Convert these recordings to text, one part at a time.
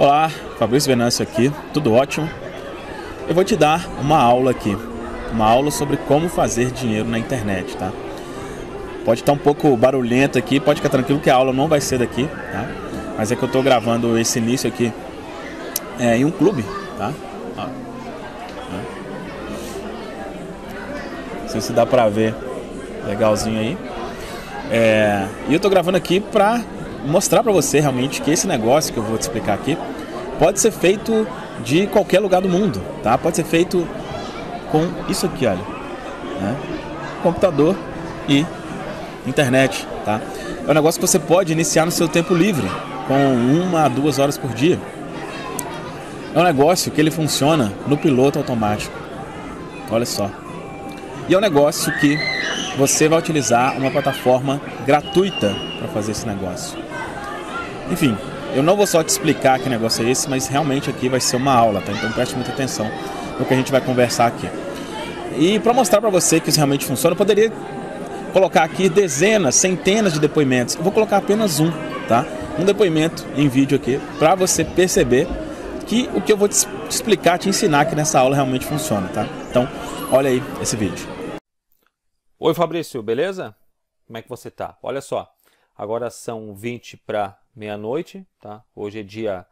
Olá, Fabrício Venâncio aqui, tudo ótimo? Eu vou te dar uma aula aqui, uma aula sobre como fazer dinheiro na internet, tá? Pode estar tá um pouco barulhento aqui, pode ficar tranquilo que a aula não vai ser daqui, tá? Mas é que eu estou gravando esse início aqui é, em um clube, tá? Ó, Não sei se dá pra ver legalzinho aí. É, e eu estou gravando aqui pra mostrar para você realmente que esse negócio que eu vou te explicar aqui pode ser feito de qualquer lugar do mundo, tá? Pode ser feito com isso aqui, olha, né? computador e internet, tá? É um negócio que você pode iniciar no seu tempo livre, com uma a duas horas por dia. É um negócio que ele funciona no piloto automático. Olha só. E é um negócio que você vai utilizar uma plataforma gratuita para fazer esse negócio. Enfim, eu não vou só te explicar que negócio é esse, mas realmente aqui vai ser uma aula, tá? Então preste muita atenção no que a gente vai conversar aqui. E para mostrar para você que isso realmente funciona, eu poderia colocar aqui dezenas, centenas de depoimentos. Eu vou colocar apenas um, tá? Um depoimento em vídeo aqui para você perceber que o que eu vou te explicar, te ensinar aqui nessa aula realmente funciona, tá? Então, olha aí esse vídeo. Oi Fabrício, beleza? Como é que você tá? Olha só, agora são 20 para meia-noite, tá? Hoje é dia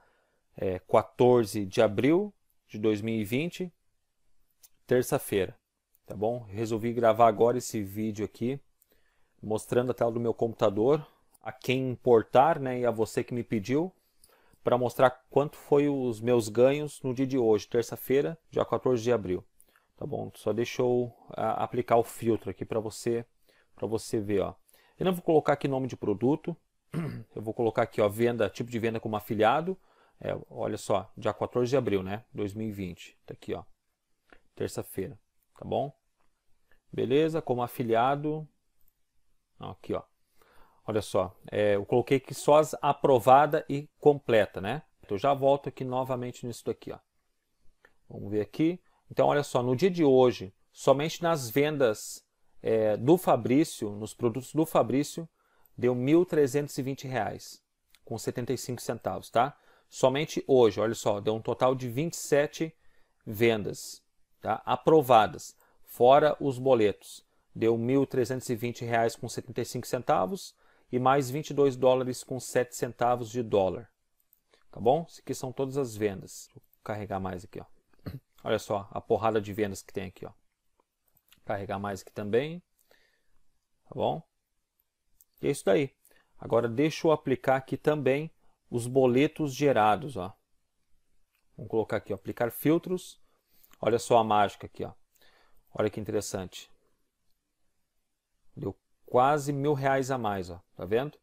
é, 14 de abril de 2020, terça-feira, tá bom? Resolvi gravar agora esse vídeo aqui, mostrando a tela do meu computador, a quem importar, né, e a você que me pediu, para mostrar quanto foi os meus ganhos no dia de hoje, terça-feira, dia 14 de abril. Tá bom? Só deixa eu a, aplicar o filtro aqui para você, para você ver, ó. Eu não vou colocar aqui nome de produto, eu vou colocar aqui, ó, venda, tipo de venda como afiliado. É, olha só, dia 14 de abril, né? 2020. Tá aqui, ó. Terça-feira, tá bom? Beleza, como afiliado. Aqui, ó. Olha só, é, eu coloquei aqui só as aprovada e completa, né? Então, eu já volto aqui novamente nisso daqui, ó. Vamos ver aqui. Então, olha só, no dia de hoje, somente nas vendas é, do Fabrício, nos produtos do Fabrício, deu R$ 1.320,75, com centavos, tá? Somente hoje, olha só, deu um total de 27 vendas, tá? Aprovadas, fora os boletos. Deu R$ 1.320,75 com centavos e mais 22 dólares com 7 centavos de dólar. Tá bom? Isso aqui são todas as vendas. Vou carregar mais aqui, ó. Olha só a porrada de vendas que tem aqui, ó. Carregar mais aqui também. Tá bom? E é isso daí. Agora deixa eu aplicar aqui também os boletos gerados. Ó. Vamos colocar aqui, ó, aplicar filtros. Olha só a mágica aqui. Ó. Olha que interessante. Deu quase mil reais a mais. Ó. Tá vendo?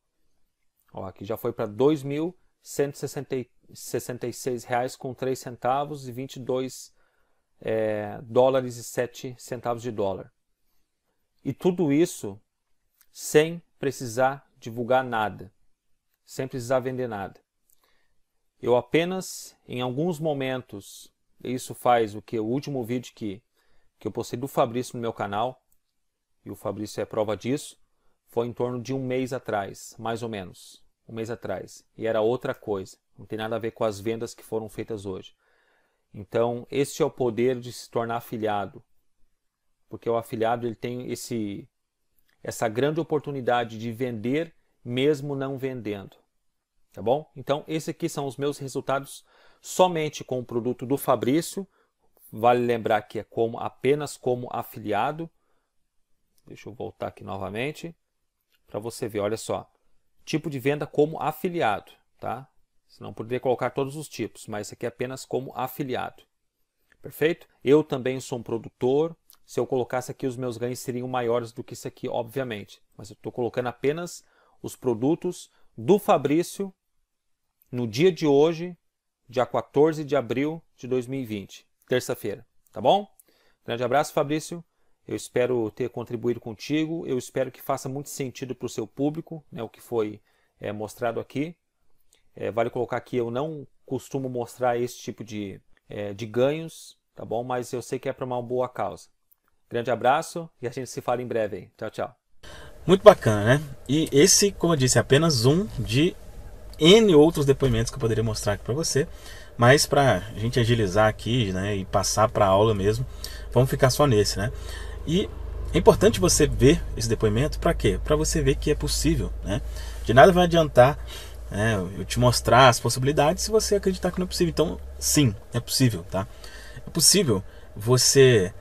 Ó, aqui já foi para R$ 2.166,03 e 22 é, eh, dólares e 7 centavos de dólar. E tudo isso sem precisar divulgar nada, sem precisar vender nada. Eu apenas, em alguns momentos, isso faz o que o último vídeo que, que eu postei do Fabrício no meu canal, e o Fabrício é prova disso, foi em torno de um mês atrás, mais ou menos. Um mês atrás. E era outra coisa. Não tem nada a ver com as vendas que foram feitas hoje. Então, esse é o poder de se tornar afiliado. Porque o afiliado ele tem esse essa grande oportunidade de vender mesmo não vendendo. Tá bom? Então, esses aqui são os meus resultados somente com o produto do Fabrício. Vale lembrar que é como apenas como afiliado. Deixa eu voltar aqui novamente para você ver, olha só. Tipo de venda como afiliado, tá? Você não poderia colocar todos os tipos, mas esse aqui é apenas como afiliado. Perfeito? Eu também sou um produtor, se eu colocasse aqui, os meus ganhos seriam maiores do que isso aqui, obviamente. Mas eu estou colocando apenas os produtos do Fabrício no dia de hoje, dia 14 de abril de 2020, terça-feira. Tá bom? Grande abraço, Fabrício. Eu espero ter contribuído contigo. Eu espero que faça muito sentido para o seu público, né, o que foi é, mostrado aqui. É, vale colocar que eu não costumo mostrar esse tipo de, é, de ganhos, tá bom? Mas eu sei que é para uma boa causa. Grande abraço e a gente se fala em breve Tchau, tchau. Muito bacana, né? E esse, como eu disse, é apenas um de N outros depoimentos que eu poderia mostrar aqui para você, mas para a gente agilizar aqui né, e passar para a aula mesmo, vamos ficar só nesse, né? E é importante você ver esse depoimento para quê? Para você ver que é possível, né? De nada vai adiantar né, eu te mostrar as possibilidades se você acreditar que não é possível. Então, sim, é possível, tá? É possível você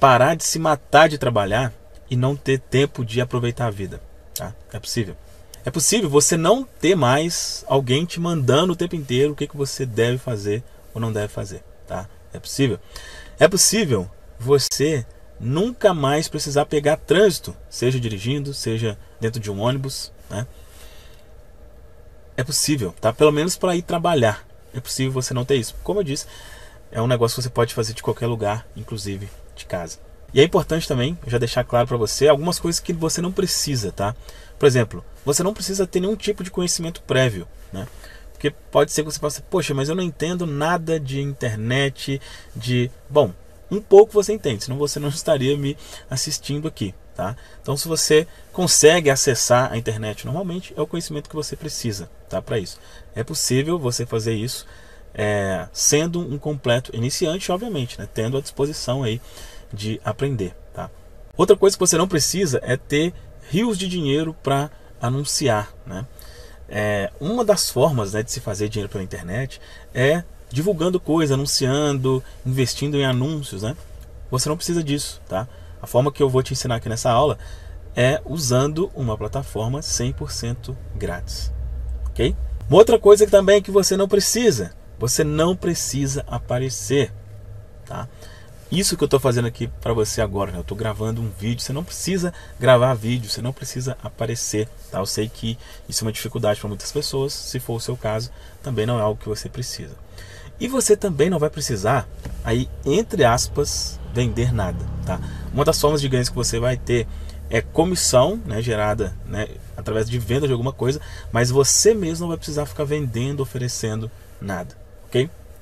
parar de se matar de trabalhar e não ter tempo de aproveitar a vida. Tá? É possível. É possível você não ter mais alguém te mandando o tempo inteiro o que, que você deve fazer ou não deve fazer. Tá? É possível. É possível você nunca mais precisar pegar trânsito, seja dirigindo, seja dentro de um ônibus. Né? É possível, tá? Pelo menos para ir trabalhar. É possível você não ter isso. Como eu disse, é um negócio que você pode fazer de qualquer lugar, inclusive de casa. E é importante também já deixar claro para você algumas coisas que você não precisa, tá? Por exemplo, você não precisa ter nenhum tipo de conhecimento prévio, né? Porque pode ser que você pense, poxa, mas eu não entendo nada de internet, de. Bom, um pouco você entende, senão você não estaria me assistindo aqui, tá? Então, se você consegue acessar a internet normalmente, é o conhecimento que você precisa, tá? Para isso. É possível você fazer isso é, sendo um completo iniciante, obviamente, né, tendo a disposição aí de aprender. Tá? Outra coisa que você não precisa é ter rios de dinheiro para anunciar. Né? É, uma das formas né, de se fazer dinheiro pela internet é divulgando coisas, anunciando, investindo em anúncios. Né? Você não precisa disso. Tá? A forma que eu vou te ensinar aqui nessa aula é usando uma plataforma 100% grátis. Uma outra coisa que também é que você não precisa você não precisa aparecer, tá? Isso que eu estou fazendo aqui para você agora, né? eu estou gravando um vídeo. Você não precisa gravar vídeo, você não precisa aparecer. Tá? Eu sei que isso é uma dificuldade para muitas pessoas. Se for o seu caso, também não é algo que você precisa. E você também não vai precisar, aí entre aspas, vender nada. Tá? Uma das formas de ganhos que você vai ter é comissão né, gerada né, através de venda de alguma coisa, mas você mesmo não vai precisar ficar vendendo, oferecendo nada.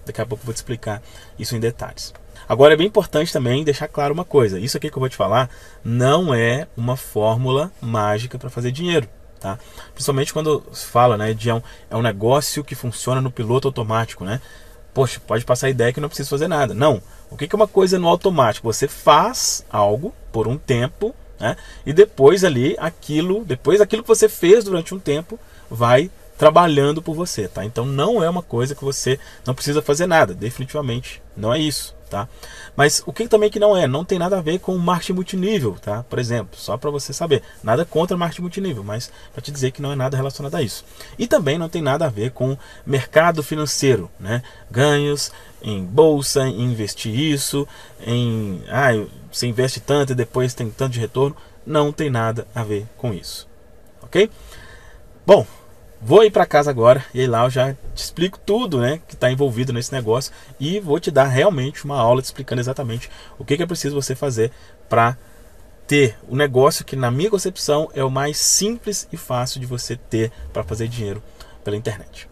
Daqui a pouco eu vou te explicar isso em detalhes. Agora é bem importante também deixar claro uma coisa: isso aqui que eu vou te falar não é uma fórmula mágica para fazer dinheiro. Tá? Principalmente quando se fala né, de é um, é um negócio que funciona no piloto automático. Né? Poxa, pode passar a ideia que não precisa fazer nada. Não. O que é uma coisa no automático? Você faz algo por um tempo né? e depois ali aquilo, depois aquilo que você fez durante um tempo vai trabalhando por você, tá? Então não é uma coisa que você não precisa fazer nada, definitivamente não é isso, tá? Mas o que também que não é, não tem nada a ver com marketing multinível, tá? Por exemplo, só para você saber, nada contra marketing multinível, mas para te dizer que não é nada relacionado a isso. E também não tem nada a ver com mercado financeiro, né? Ganhos em bolsa, em investir isso, em ah, você investe tanto e depois tem tanto de retorno, não tem nada a ver com isso. OK? Bom, Vou ir para casa agora e aí lá eu já te explico tudo, né, que está envolvido nesse negócio e vou te dar realmente uma aula te explicando exatamente o que, que é preciso você fazer para ter o um negócio que na minha concepção é o mais simples e fácil de você ter para fazer dinheiro pela internet.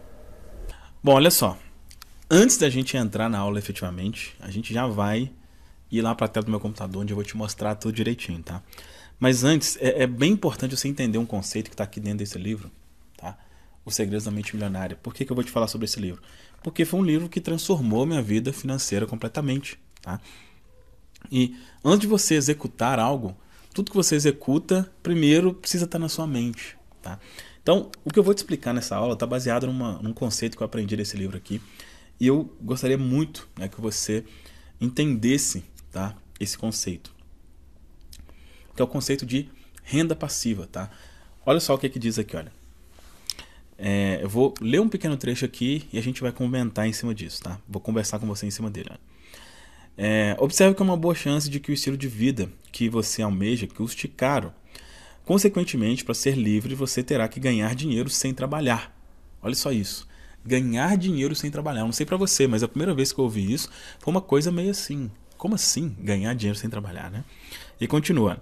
Bom, olha só. Antes da gente entrar na aula efetivamente, a gente já vai ir lá para a tela do meu computador onde eu vou te mostrar tudo direitinho, tá? Mas antes, é, é bem importante você entender um conceito que está aqui dentro desse livro o Segredo da Mente Milionária. Por que, que eu vou te falar sobre esse livro? Porque foi um livro que transformou minha vida financeira completamente. Tá? E antes de você executar algo, tudo que você executa, primeiro precisa estar na sua mente. Tá? Então, o que eu vou te explicar nessa aula está baseado numa, num conceito que eu aprendi nesse livro aqui. E eu gostaria muito né, que você entendesse tá, esse conceito. Que é o conceito de renda passiva. Tá? Olha só o que, é que diz aqui, olha. É, eu vou ler um pequeno trecho aqui e a gente vai comentar em cima disso, tá? Vou conversar com você em cima dele. Né? É, observe que é uma boa chance de que o estilo de vida que você almeja custe caro. Consequentemente, para ser livre, você terá que ganhar dinheiro sem trabalhar. Olha só isso. Ganhar dinheiro sem trabalhar. não sei para você, mas a primeira vez que eu ouvi isso foi uma coisa meio assim. Como assim ganhar dinheiro sem trabalhar, né? E continua.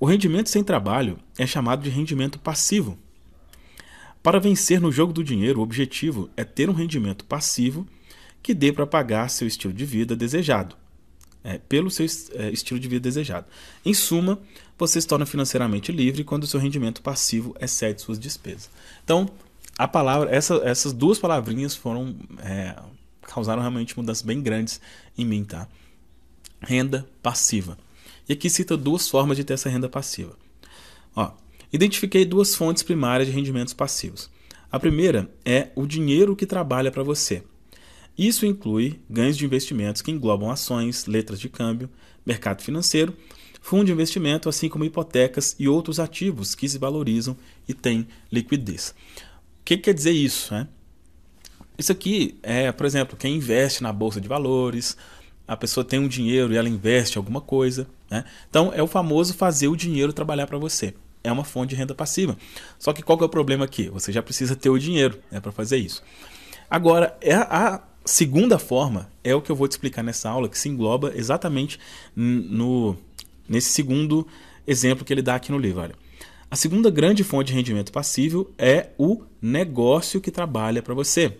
O rendimento sem trabalho é chamado de rendimento passivo para vencer no jogo do dinheiro, o objetivo é ter um rendimento passivo que dê para pagar seu estilo de vida desejado. É, pelo seu é, estilo de vida desejado. Em suma, você se torna financeiramente livre quando o seu rendimento passivo excede suas despesas. Então, a palavra, essa, essas duas palavrinhas foram é, causaram realmente mudanças bem grandes em mim, tá? Renda passiva. E aqui cita duas formas de ter essa renda passiva. Ó, Identifiquei duas fontes primárias de rendimentos passivos. A primeira é o dinheiro que trabalha para você. Isso inclui ganhos de investimentos que englobam ações, letras de câmbio, mercado financeiro, fundo de investimento, assim como hipotecas e outros ativos que se valorizam e têm liquidez. O que quer dizer isso? Né? Isso aqui é, por exemplo, quem investe na bolsa de valores, a pessoa tem um dinheiro e ela investe em alguma coisa. Né? Então, é o famoso fazer o dinheiro trabalhar para você é uma fonte de renda passiva. Só que qual que é o problema aqui? Você já precisa ter o dinheiro né, para fazer isso. Agora, é a segunda forma é o que eu vou te explicar nessa aula, que se engloba exatamente no, nesse segundo exemplo que ele dá aqui no livro. Olha. A segunda grande fonte de rendimento passivo é o negócio que trabalha para você.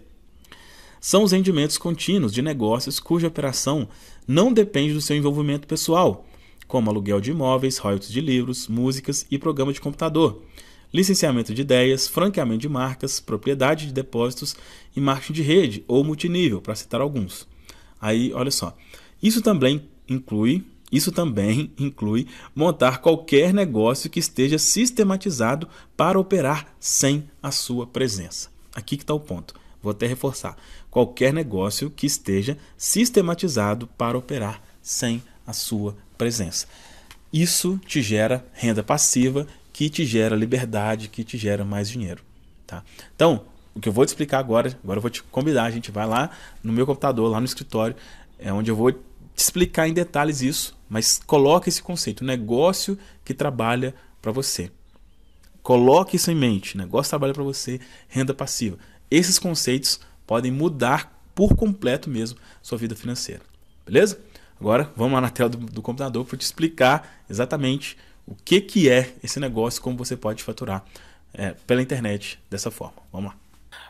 São os rendimentos contínuos de negócios cuja operação não depende do seu envolvimento pessoal como aluguel de imóveis, royalties de livros, músicas e programa de computador, licenciamento de ideias, franqueamento de marcas, propriedade de depósitos e marketing de rede ou multinível, para citar alguns. Aí, olha só. Isso também inclui isso também inclui montar qualquer negócio que esteja sistematizado para operar sem a sua presença. Aqui que está o ponto. Vou até reforçar. Qualquer negócio que esteja sistematizado para operar sem a sua presença. Isso te gera renda passiva, que te gera liberdade, que te gera mais dinheiro. Tá? Então, o que eu vou te explicar agora, agora eu vou te convidar, a gente vai lá no meu computador, lá no escritório, é onde eu vou te explicar em detalhes isso, mas coloque esse conceito, negócio que trabalha para você. Coloque isso em mente, negócio que trabalha para você, renda passiva. Esses conceitos podem mudar por completo mesmo sua vida financeira. Beleza? Agora vamos lá na tela do, do computador para te explicar exatamente o que, que é esse negócio, como você pode faturar é, pela internet dessa forma. Vamos lá.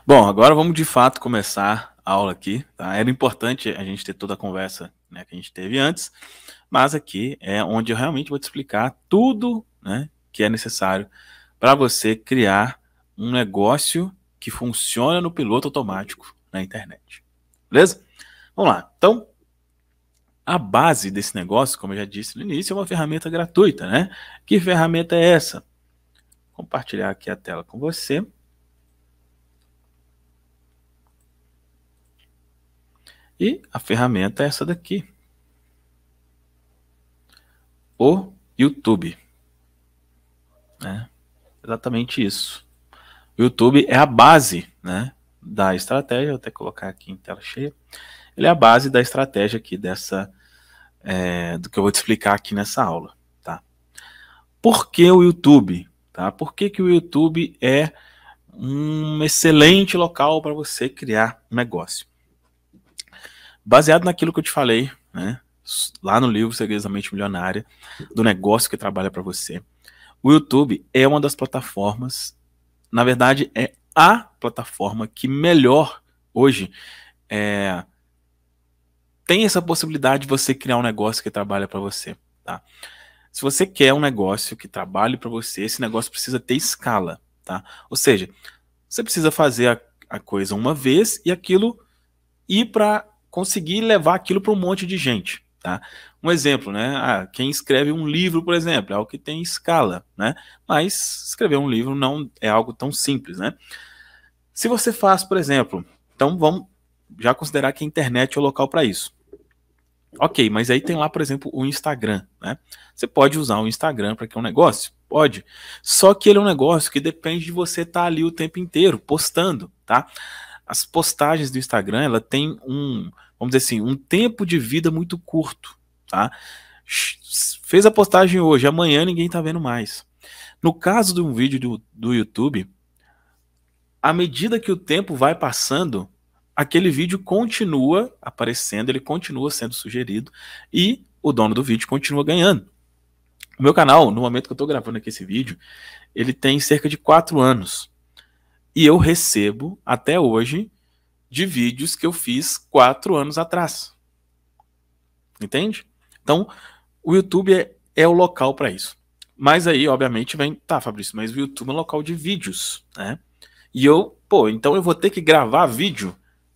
Bom, agora vamos de fato começar a aula aqui. Tá? Era importante a gente ter toda a conversa né, que a gente teve antes, mas aqui é onde eu realmente vou te explicar tudo né, que é necessário para você criar um negócio que funciona no piloto automático na internet. Beleza? Vamos lá. Então, a base desse negócio, como eu já disse no início, é uma ferramenta gratuita, né? Que ferramenta é essa? Vou compartilhar aqui a tela com você. E a ferramenta é essa daqui. O YouTube. Né? Exatamente isso. O YouTube é a base né, da estratégia. Vou até colocar aqui em tela cheia. Ele é a base da estratégia aqui dessa, é, do que eu vou te explicar aqui nessa aula, tá? Por que o YouTube? Tá? Por que, que o YouTube é um excelente local para você criar um negócio? Baseado naquilo que eu te falei, né? Lá no livro Segredos da Mente Milionária, do negócio que trabalha para você. O YouTube é uma das plataformas, na verdade, é a plataforma que melhor hoje é, tem essa possibilidade de você criar um negócio que trabalha para você, tá? Se você quer um negócio que trabalhe para você, esse negócio precisa ter escala, tá? Ou seja, você precisa fazer a, a coisa uma vez e aquilo ir para conseguir levar aquilo para um monte de gente, tá? Um exemplo, né? Ah, quem escreve um livro, por exemplo, é algo que tem escala, né? Mas escrever um livro não é algo tão simples, né? Se você faz, por exemplo, então vamos já considerar que a internet é o local para isso. Ok, mas aí tem lá, por exemplo, o Instagram, né? Você pode usar o Instagram para que é um negócio? Pode. Só que ele é um negócio que depende de você estar tá ali o tempo inteiro postando, tá? As postagens do Instagram, ela tem um, vamos dizer assim, um tempo de vida muito curto, tá? Fez a postagem hoje, amanhã ninguém tá vendo mais. No caso de um vídeo do, do YouTube, à medida que o tempo vai passando, aquele vídeo continua aparecendo, ele continua sendo sugerido e o dono do vídeo continua ganhando. O meu canal, no momento que eu estou gravando aqui esse vídeo, ele tem cerca de quatro anos. E eu recebo, até hoje, de vídeos que eu fiz quatro anos atrás. Entende? Então, o YouTube é, é o local para isso. Mas aí, obviamente, vem, tá, Fabrício, mas o YouTube é um local de vídeos, né? E eu, pô, então eu vou ter que gravar vídeo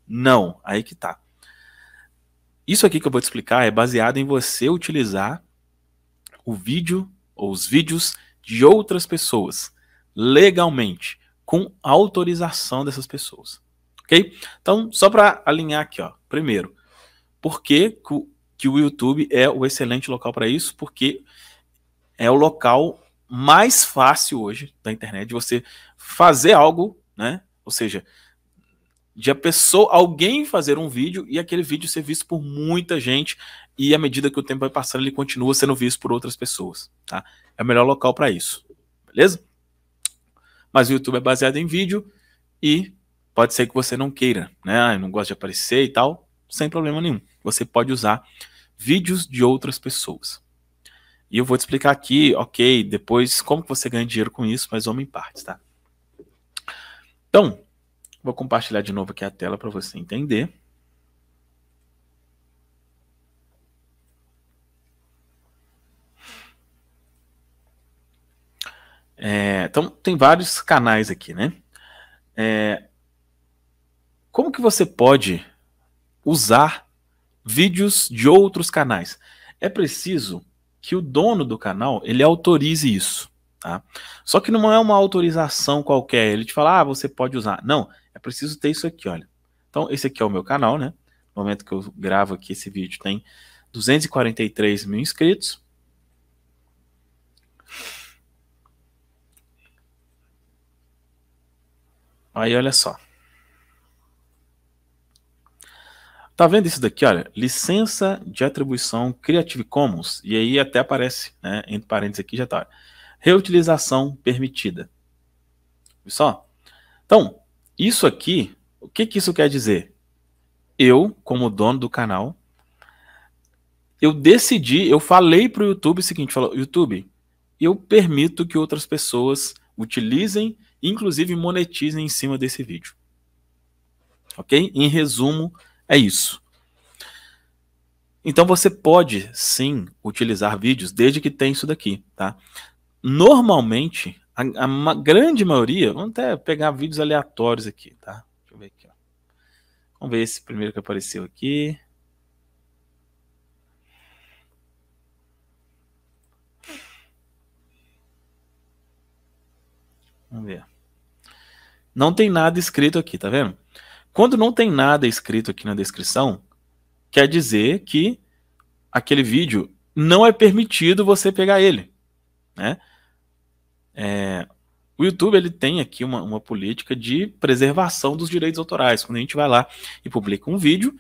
não, aí que tá. Isso aqui que eu vou te explicar é baseado em você utilizar o vídeo ou os vídeos de outras pessoas legalmente, com autorização dessas pessoas. Ok? Então, só para alinhar aqui, ó. Primeiro, por que, que o YouTube é o excelente local para isso? Porque é o local mais fácil hoje da internet de você fazer algo, né? Ou seja, de a pessoa, alguém fazer um vídeo e aquele vídeo ser visto por muita gente e à medida que o tempo vai passando ele continua sendo visto por outras pessoas, tá? É o melhor local para isso, beleza? Mas o YouTube é baseado em vídeo e pode ser que você não queira, né? Ah, eu não gosto de aparecer e tal, sem problema nenhum. Você pode usar vídeos de outras pessoas. E eu vou te explicar aqui, ok, depois como que você ganha dinheiro com isso, mas vamos em partes, tá? Então, Vou compartilhar de novo aqui a tela para você entender. É, então, tem vários canais aqui, né? É, como que você pode usar vídeos de outros canais? É preciso que o dono do canal ele autorize isso. Tá? Só que não é uma autorização qualquer, ele te fala, ah, você pode usar. Não, é preciso ter isso aqui, olha. Então, esse aqui é o meu canal, né? No momento que eu gravo aqui esse vídeo, tem 243 mil inscritos. Aí, olha só. Tá vendo isso daqui, olha? Licença de atribuição Creative Commons. E aí até aparece, né? Entre parênteses aqui já tá. Olha. Reutilização permitida. Viu só? Então, isso aqui, o que, que isso quer dizer? Eu, como dono do canal, eu decidi, eu falei para o YouTube o seguinte, falou, YouTube, eu permito que outras pessoas utilizem, inclusive monetizem em cima desse vídeo. Ok? Em resumo, é isso. Então você pode sim utilizar vídeos desde que tenha isso daqui, tá? normalmente, a, a grande maioria, vamos até pegar vídeos aleatórios aqui, tá? Deixa eu ver aqui. Ó. Vamos ver esse primeiro que apareceu aqui. Vamos ver. Não tem nada escrito aqui, tá vendo? Quando não tem nada escrito aqui na descrição, quer dizer que aquele vídeo não é permitido você pegar ele. Né? É, o YouTube ele tem aqui uma, uma política de preservação dos direitos autorais. Quando a gente vai lá e publica um vídeo,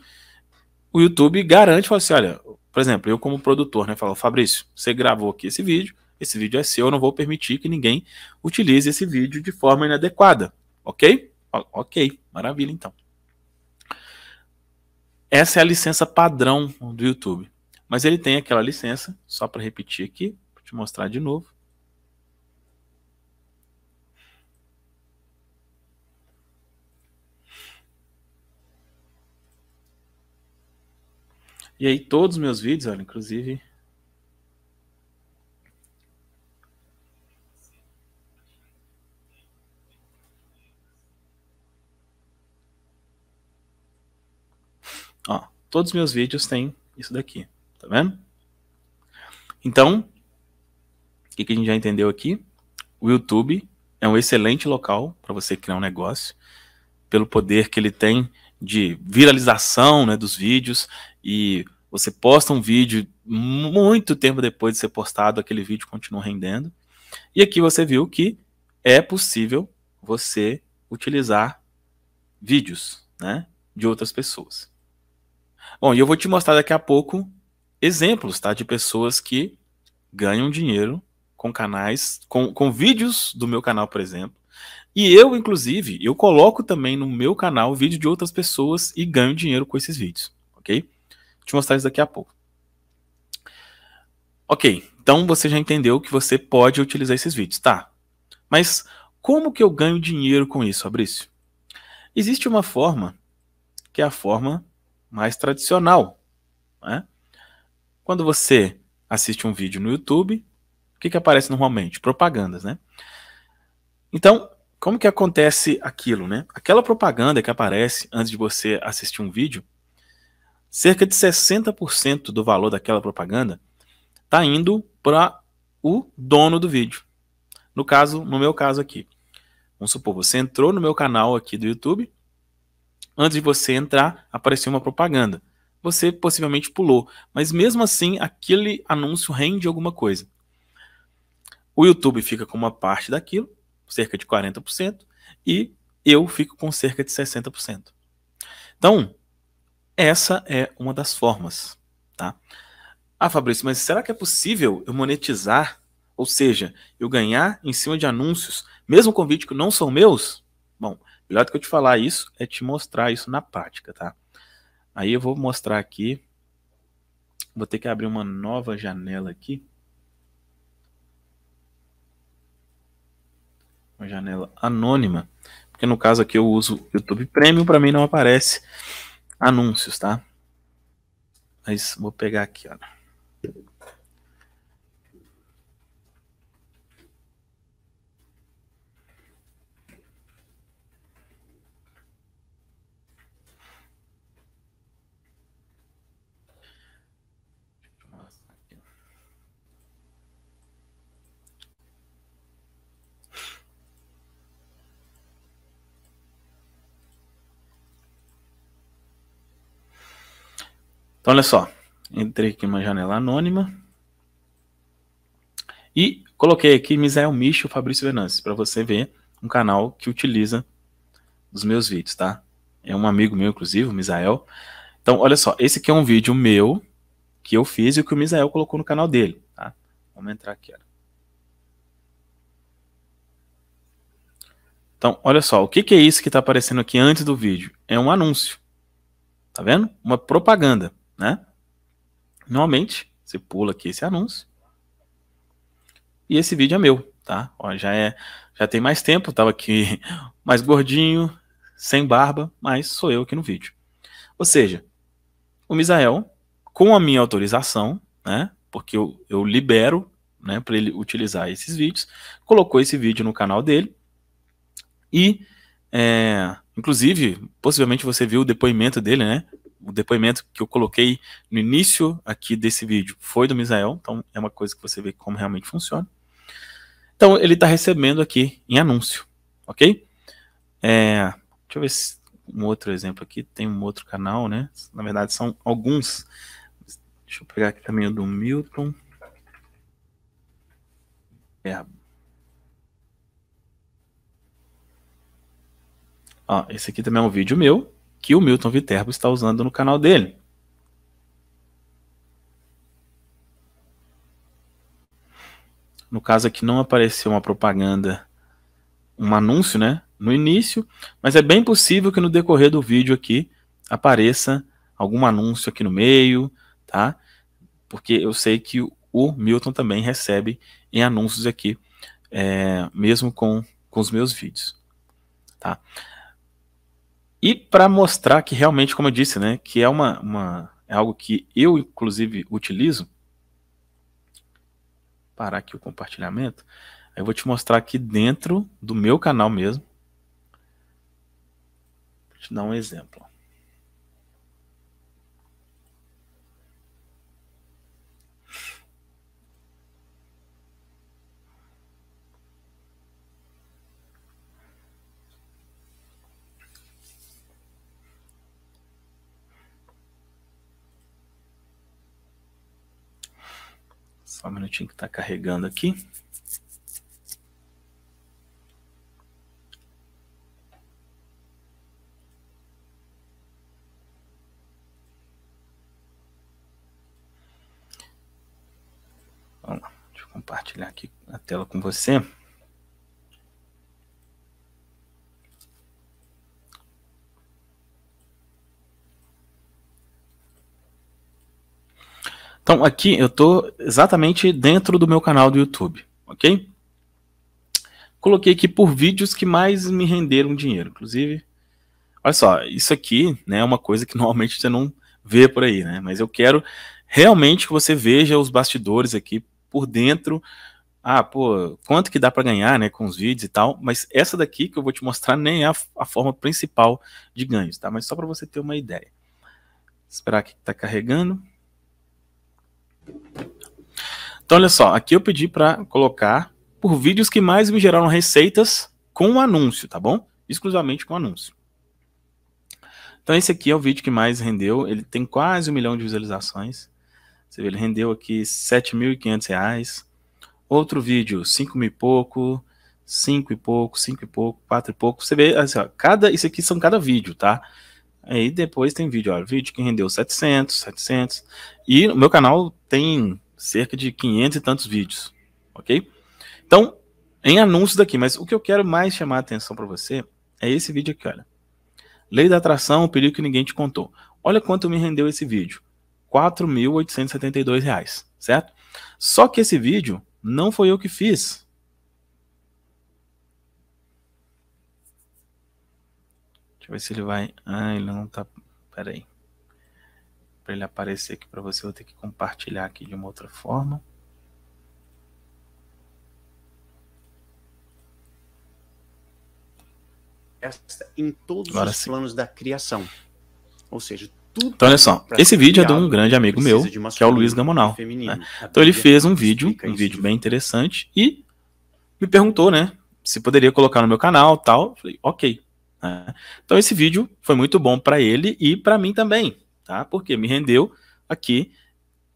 o YouTube garante, fala assim, olha, por exemplo, eu como produtor, né, falo, Fabrício, você gravou aqui esse vídeo, esse vídeo é seu, eu não vou permitir que ninguém utilize esse vídeo de forma inadequada, ok? Ok, maravilha então. Essa é a licença padrão do YouTube, mas ele tem aquela licença, só para repetir aqui, te mostrar de novo. E aí todos os meus vídeos, olha, inclusive Ó, todos os meus vídeos têm isso daqui, tá vendo? Então, que, que a gente já entendeu aqui? O YouTube é um excelente local para você criar um negócio, pelo poder que ele tem de viralização né, dos vídeos, e você posta um vídeo, muito tempo depois de ser postado, aquele vídeo continua rendendo. E aqui você viu que é possível você utilizar vídeos né, de outras pessoas. Bom, e eu vou te mostrar daqui a pouco exemplos tá, de pessoas que ganham dinheiro com canais, com, com vídeos do meu canal, por exemplo. E eu, inclusive, eu coloco também no meu canal vídeo de outras pessoas e ganho dinheiro com esses vídeos, ok? Vou te mostrar isso daqui a pouco. Ok, então você já entendeu que você pode utilizar esses vídeos, tá? Mas como que eu ganho dinheiro com isso, Fabrício? Existe uma forma, que é a forma mais tradicional. Né? Quando você assiste um vídeo no YouTube, o que, que aparece normalmente? Propagandas, né? Então, como que acontece aquilo, né? Aquela propaganda que aparece antes de você assistir um vídeo, cerca de 60% do valor daquela propaganda está indo para o dono do vídeo. No caso, no meu caso aqui. Vamos supor, você entrou no meu canal aqui do YouTube, antes de você entrar, apareceu uma propaganda. Você possivelmente pulou, mas mesmo assim, aquele anúncio rende alguma coisa. O YouTube fica com uma parte daquilo, cerca de 40%, e eu fico com cerca de 60%. Então, essa é uma das formas. Tá? Ah, Fabrício, mas será que é possível eu monetizar? Ou seja, eu ganhar em cima de anúncios, mesmo com vídeos que não são meus? Bom, melhor do que eu te falar isso é te mostrar isso na prática, tá? Aí eu vou mostrar aqui. Vou ter que abrir uma nova janela aqui. uma janela anônima, porque no caso aqui eu uso YouTube Premium, para mim não aparece anúncios, tá? Mas vou pegar aqui, olha. Então, olha só. Entrei aqui uma janela anônima. E coloquei aqui Misael Micho Fabrício Venances, para você ver um canal que utiliza os meus vídeos, tá? É um amigo meu, inclusive, o Misael. Então, olha só, esse aqui é um vídeo meu que eu fiz e que o Misael colocou no canal dele, tá? Vamos entrar aqui, Então, olha só, o que, que é isso que está aparecendo aqui antes do vídeo? É um anúncio. Tá vendo? Uma propaganda né? Normalmente, você pula aqui esse anúncio. E esse vídeo é meu, tá? Ó, já é, já tem mais tempo, tava aqui mais gordinho, sem barba, mas sou eu aqui no vídeo. Ou seja, o Misael, com a minha autorização, né? Porque eu, eu libero, né, para ele utilizar esses vídeos, colocou esse vídeo no canal dele e é, Inclusive, possivelmente você viu o depoimento dele, né? o depoimento que eu coloquei no início aqui desse vídeo foi do Misael, então é uma coisa que você vê como realmente funciona. Então ele está recebendo aqui em anúncio, ok? É, deixa eu ver se, um outro exemplo aqui, tem um outro canal, né? Na verdade são alguns. Deixa eu pegar aqui também o do Milton. É. esse aqui também é um vídeo meu, que o Milton Viterbo está usando no canal dele. No caso aqui não apareceu uma propaganda, um anúncio, né, no início, mas é bem possível que no decorrer do vídeo aqui apareça algum anúncio aqui no meio, tá? Porque eu sei que o Milton também recebe em anúncios aqui, é, mesmo com, com os meus vídeos, tá? E para mostrar que realmente, como eu disse, né, que é uma, uma é algo que eu inclusive utilizo. Parar aqui o compartilhamento. eu vou te mostrar aqui dentro do meu canal mesmo. Vou te dar um exemplo. Só um minutinho que está carregando aqui. Vamos lá, deixa eu compartilhar aqui a tela com você. Então aqui eu estou exatamente dentro do meu canal do YouTube, ok? Coloquei aqui por vídeos que mais me renderam dinheiro, inclusive. Olha só, isso aqui né, é uma coisa que normalmente você não vê por aí, né? Mas eu quero realmente que você veja os bastidores aqui por dentro. Ah, pô, quanto que dá para ganhar, né, com os vídeos e tal. Mas essa daqui que eu vou te mostrar nem é a, a forma principal de ganhos, tá? Mas só para você ter uma ideia. Esperar que tá carregando. Então, olha só, aqui eu pedi para colocar por vídeos que mais me geraram receitas com anúncio, tá bom? Exclusivamente com anúncio. Então, esse aqui é o vídeo que mais rendeu. Ele tem quase um milhão de visualizações. Você vê, ele rendeu aqui R$ 7.500. Outro vídeo, cinco mil e pouco, cinco e pouco, cinco e pouco, quatro e pouco. Você vê, assim, ó, cada, isso aqui são cada vídeo, tá? Tá? Aí depois tem vídeo, olha, vídeo que rendeu 700, 700. E o meu canal tem cerca de 500 e tantos vídeos, ok? Então, em anúncios daqui, mas o que eu quero mais chamar a atenção para você é esse vídeo aqui, olha. Lei da atração, o período que ninguém te contou. Olha quanto me rendeu esse vídeo. R$ 4.872, certo? Só que esse vídeo não foi eu que fiz. Deixa eu ver se ele vai. Ah, ele não tá. Pera aí. Para ele aparecer aqui para você, eu vou ter que compartilhar aqui de uma outra forma. Em todos Agora os sim. planos da criação. Ou seja, tudo. Então, olha só. Esse vídeo é de um grande amigo meu, que é o Luiz Gamonal. Né? Então, ele fez um vídeo, um vídeo né? bem interessante, e me perguntou, né? Se poderia colocar no meu canal tal. Eu falei, ok. Né? Então esse vídeo foi muito bom para ele e para mim também, tá? Porque me rendeu aqui,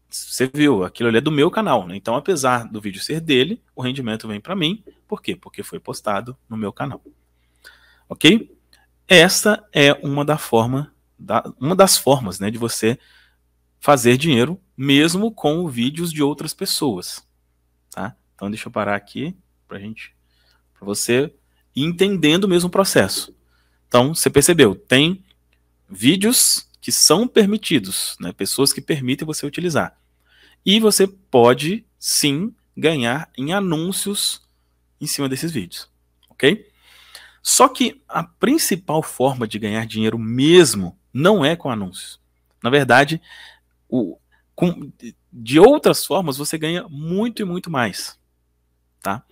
você viu, aquilo ali é do meu canal, né? Então apesar do vídeo ser dele, o rendimento vem para mim. Por quê? Porque foi postado no meu canal. OK? Essa é uma da forma da, uma das formas, né, de você fazer dinheiro mesmo com vídeos de outras pessoas, tá? Então deixa eu parar aqui para gente, para você ir entendendo o mesmo processo. Então, você percebeu, tem vídeos que são permitidos, né? pessoas que permitem você utilizar. E você pode, sim, ganhar em anúncios em cima desses vídeos, ok? Só que a principal forma de ganhar dinheiro mesmo não é com anúncios. Na verdade, o, com, de outras formas você ganha muito e muito mais, tá?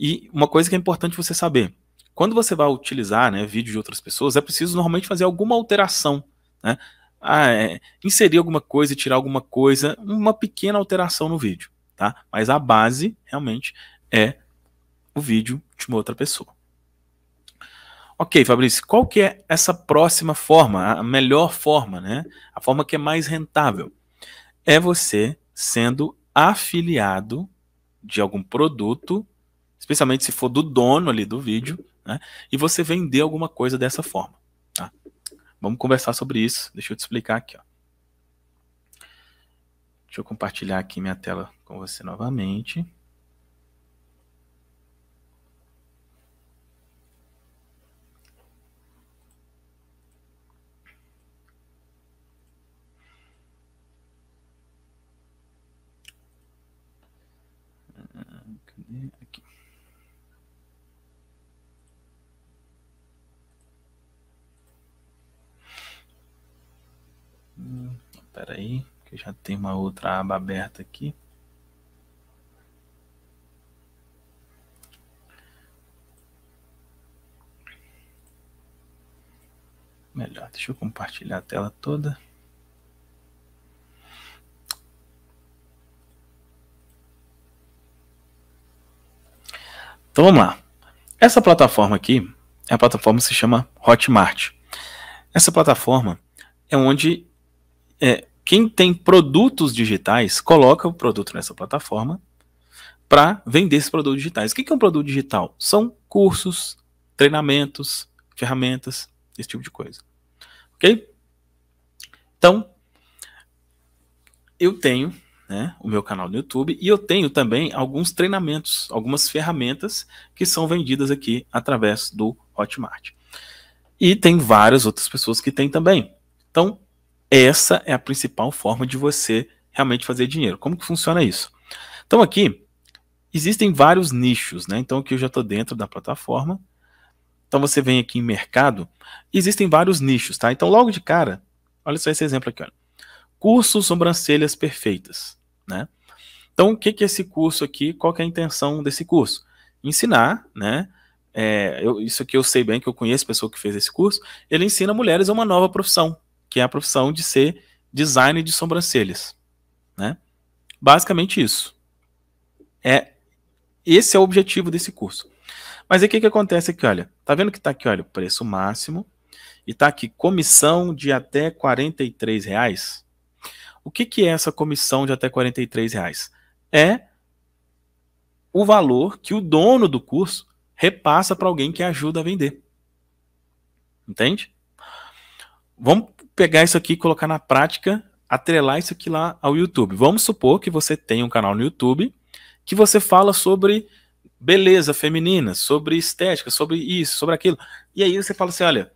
E uma coisa que é importante você saber, quando você vai utilizar né, vídeo de outras pessoas, é preciso normalmente fazer alguma alteração, né? Ah, é, inserir alguma coisa, tirar alguma coisa, uma pequena alteração no vídeo, tá? Mas a base realmente é o vídeo de uma outra pessoa. Ok, Fabrício, qual que é essa próxima forma, a melhor forma, né? A forma que é mais rentável é você sendo afiliado de algum produto, especialmente se for do dono ali do vídeo, né? E você vender alguma coisa dessa forma. Tá? Vamos conversar sobre isso. Deixa eu te explicar aqui. Ó. Deixa eu compartilhar aqui minha tela com você novamente. Espera aí, que já tem uma outra aba aberta aqui. Melhor, deixa eu compartilhar a tela toda. Então vamos lá. Essa plataforma aqui, a plataforma se chama Hotmart. Essa plataforma é onde é, quem tem produtos digitais, coloca o produto nessa plataforma para vender esses produtos digitais. O que é um produto digital? São cursos, treinamentos, ferramentas, esse tipo de coisa. Ok? Então, eu tenho né, o meu canal no YouTube e eu tenho também alguns treinamentos, algumas ferramentas que são vendidas aqui através do Hotmart. E tem várias outras pessoas que têm também. Então, essa é a principal forma de você realmente fazer dinheiro. Como que funciona isso? Então aqui existem vários nichos, né? Então aqui eu já estou dentro da plataforma. Então você vem aqui em mercado, existem vários nichos, tá? Então logo de cara, olha só esse exemplo aqui, olha. Curso sobrancelhas perfeitas, né? Então o que que é esse curso aqui? Qual que é a intenção desse curso? Ensinar, né? É, eu, isso aqui eu sei bem que eu conheço pessoa que fez esse curso. Ele ensina mulheres a uma nova profissão, que é a profissão de ser designer de sobrancelhas. Né? Basicamente isso. É Esse é o objetivo desse curso. Mas aí o que, que acontece aqui, olha? Tá vendo que está aqui, olha, o preço máximo e está aqui comissão de até R$ reais. O que, que é essa comissão de até R$ reais? É o valor que o dono do curso repassa para alguém que ajuda a vender. Entende? Vamos pegar isso aqui e colocar na prática, atrelar isso aqui lá ao YouTube. Vamos supor que você tem um canal no YouTube que você fala sobre beleza feminina, sobre estética, sobre isso, sobre aquilo. E aí você fala assim, olha,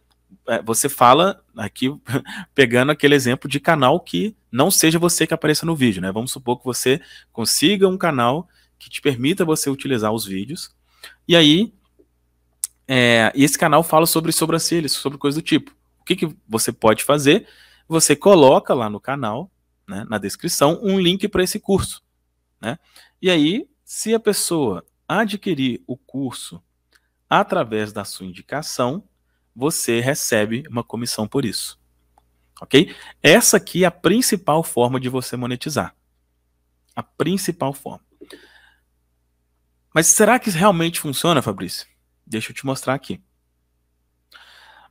é, você fala aqui pegando aquele exemplo de canal que não seja você que apareça no vídeo, né? Vamos supor que você consiga um canal que te permita você utilizar os vídeos. E aí, é, esse canal fala sobre sobrancelhas, sobre coisas do tipo. O que, que você pode fazer? Você coloca lá no canal, né, na descrição, um link para esse curso. Né? E aí, se a pessoa adquirir o curso através da sua indicação, você recebe uma comissão por isso. Ok? Essa aqui é a principal forma de você monetizar. A principal forma. Mas será que realmente funciona, Fabrício? Deixa eu te mostrar aqui.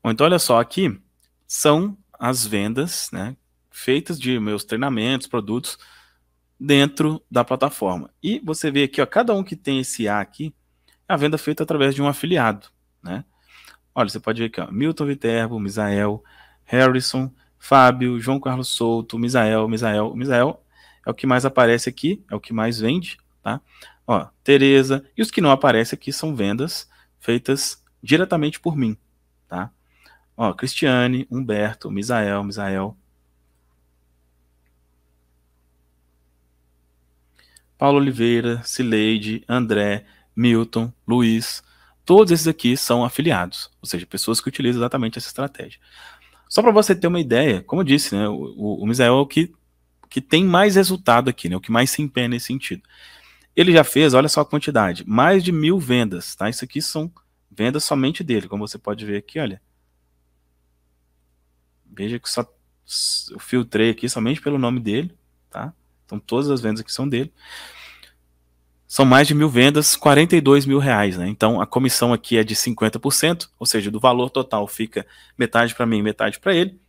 Bom, então olha só, aqui são as vendas né, feitas de meus treinamentos, produtos dentro da plataforma. E você vê aqui, ó, cada um que tem esse A aqui, é a venda é feita através de um afiliado. Né? Olha, você pode ver aqui, ó, Milton Viterbo, Misael, Harrison, Fábio, João Carlos Souto, Misael, Misael, Misael é o que mais aparece aqui, é o que mais vende, tá? Ó, Tereza, e os que não aparecem aqui são vendas feitas diretamente por mim, tá? Ó, Cristiane, Humberto, Misael, Misael. Paulo Oliveira, Sileide, André, Milton, Luiz. Todos esses aqui são afiliados, ou seja, pessoas que utilizam exatamente essa estratégia. Só para você ter uma ideia, como eu disse, né, o, o Misael é o que, que tem mais resultado aqui, né, o que mais se empenha nesse sentido. Ele já fez, olha só a quantidade, mais de mil vendas, tá? Isso aqui são vendas somente dele, como você pode ver aqui, olha. Veja que só eu filtrei aqui somente pelo nome dele, tá? Então todas as vendas aqui são dele. São mais de mil vendas, 42 mil reais, né? Então a comissão aqui é de 50%, ou seja, do valor total fica metade para mim, metade para ele.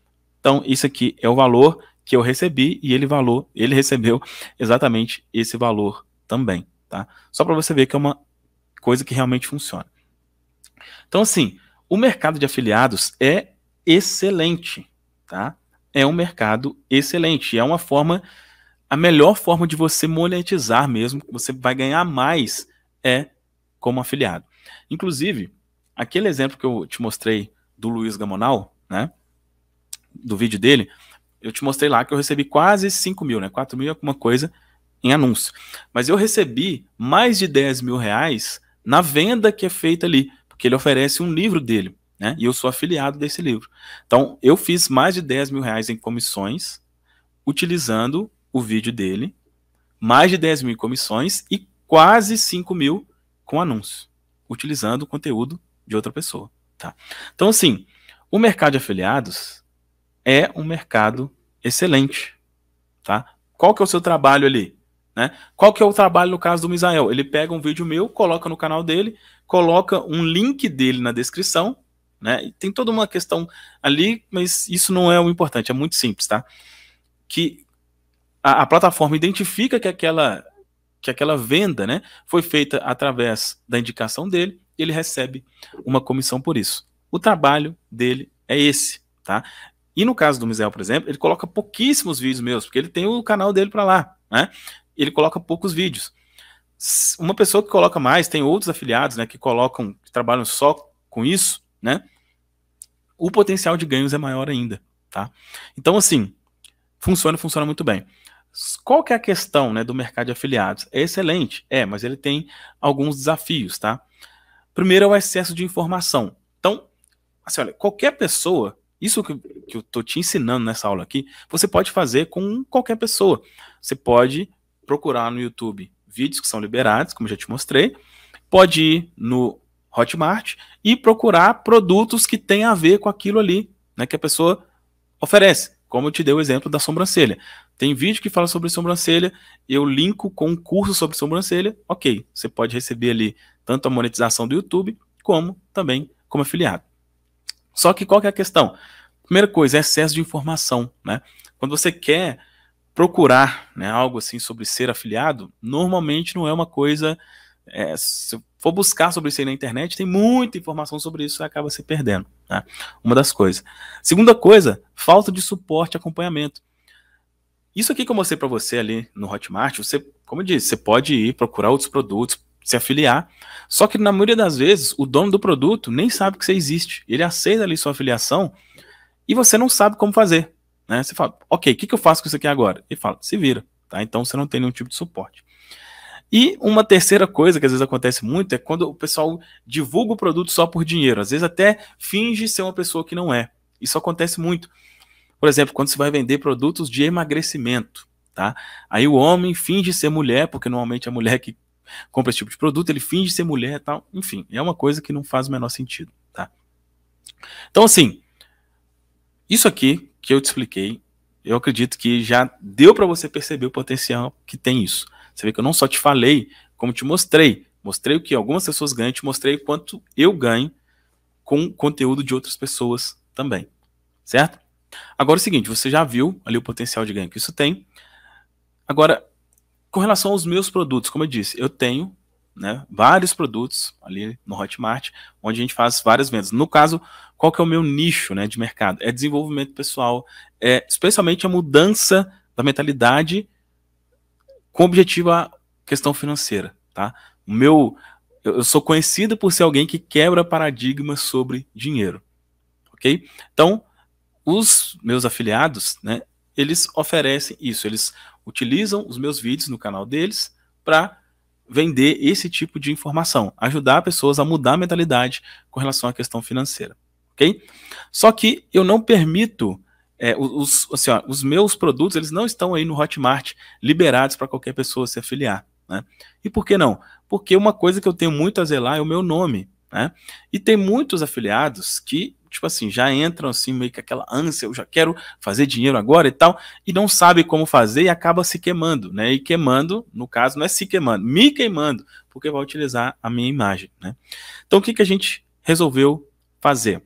Então isso aqui é o valor que eu recebi e ele valor, ele recebeu exatamente esse valor também, tá? Só para você ver que é uma coisa que realmente funciona. Então assim, o mercado de afiliados é excelente, tá? É um mercado excelente, é uma forma a melhor forma de você monetizar mesmo, você vai ganhar mais é como afiliado. Inclusive, aquele exemplo que eu te mostrei do Luiz Gamonal, né? Do vídeo dele, eu te mostrei lá que eu recebi quase 5 mil, né? 4 mil e alguma coisa em anúncio. Mas eu recebi mais de 10 mil reais na venda que é feita ali, porque ele oferece um livro dele né? E eu sou afiliado desse livro. Então, eu fiz mais de 10 mil reais em comissões utilizando o vídeo dele, mais de 10 mil comissões e quase 5 mil com anúncio, utilizando o conteúdo de outra pessoa. Tá? Então, assim, o mercado de afiliados é um mercado excelente. Tá? Qual que é o seu trabalho ali? Né? Qual que é o trabalho no caso do Misael? Ele pega um vídeo meu, coloca no canal dele, coloca um link dele na descrição né? E tem toda uma questão ali, mas isso não é o importante, é muito simples, tá? Que a, a plataforma identifica que aquela, que aquela venda né, foi feita através da indicação dele, e ele recebe uma comissão por isso. O trabalho dele é esse, tá? E no caso do Misael, por exemplo, ele coloca pouquíssimos vídeos meus, porque ele tem o canal dele para lá, né? Ele coloca poucos vídeos. Uma pessoa que coloca mais, tem outros afiliados, né, que colocam, que trabalham só com isso, né? o potencial de ganhos é maior ainda, tá? Então, assim, funciona, funciona muito bem. Qual que é a questão né, do mercado de afiliados? É excelente, é, mas ele tem alguns desafios, tá? Primeiro é o excesso de informação. Então, assim, olha, qualquer pessoa, isso que, que eu tô te ensinando nessa aula aqui, você pode fazer com qualquer pessoa. Você pode procurar no YouTube vídeos que são liberados, como já te mostrei, pode ir no Hotmart e procurar produtos que têm a ver com aquilo ali né, que a pessoa oferece. Como eu te dei o exemplo da sobrancelha. Tem vídeo que fala sobre sobrancelha, eu linko com um curso sobre sobrancelha, ok. Você pode receber ali tanto a monetização do YouTube, como também como afiliado. Só que qual que é a questão? Primeira coisa, é excesso de informação. Né? Quando você quer procurar né, algo assim sobre ser afiliado, normalmente não é uma coisa. É, for buscar sobre isso aí na internet, tem muita informação sobre isso e acaba se perdendo. Né? Uma das coisas. Segunda coisa, falta de suporte e acompanhamento. Isso aqui que eu mostrei para você ali no Hotmart, você, como eu disse, você pode ir procurar outros produtos, se afiliar. Só que na maioria das vezes, o dono do produto nem sabe que você existe. Ele aceita ali sua afiliação e você não sabe como fazer. Né? Você fala, ok, o que, que eu faço com isso aqui agora? Ele fala, se vira. Tá? Então você não tem nenhum tipo de suporte. E uma terceira coisa que às vezes acontece muito é quando o pessoal divulga o produto só por dinheiro. Às vezes até finge ser uma pessoa que não é. Isso acontece muito. Por exemplo, quando você vai vender produtos de emagrecimento, tá? Aí o homem finge ser mulher, porque normalmente a mulher que compra esse tipo de produto, ele finge ser mulher tal. Enfim, é uma coisa que não faz o menor sentido, tá? Então, assim, isso aqui que eu te expliquei, eu acredito que já deu para você perceber o potencial que tem isso. Você vê que eu não só te falei, como te mostrei. Mostrei o que algumas pessoas ganham, te mostrei o quanto eu ganho com conteúdo de outras pessoas também. Certo? Agora é o seguinte, você já viu ali o potencial de ganho que isso tem. Agora, com relação aos meus produtos, como eu disse, eu tenho né, vários produtos ali no Hotmart, onde a gente faz várias vendas. No caso, qual que é o meu nicho né, de mercado? É desenvolvimento pessoal, é especialmente a mudança da mentalidade com objetivo a questão financeira, tá? O meu, eu sou conhecido por ser alguém que quebra paradigmas sobre dinheiro, ok? Então, os meus afiliados, né? Eles oferecem isso, eles utilizam os meus vídeos no canal deles para vender esse tipo de informação, ajudar pessoas a mudar a mentalidade com relação à questão financeira, ok? Só que eu não permito é, os, assim, ó, os meus produtos eles não estão aí no Hotmart liberados para qualquer pessoa se afiliar. Né? E por que não? Porque uma coisa que eu tenho muito a zelar é o meu nome. Né? E tem muitos afiliados que, tipo assim, já entram assim, meio que aquela ânsia, eu já quero fazer dinheiro agora e tal, e não sabe como fazer e acaba se queimando, né? E queimando, no caso, não é se queimando, me queimando, porque vai utilizar a minha imagem. Né? Então o que, que a gente resolveu fazer?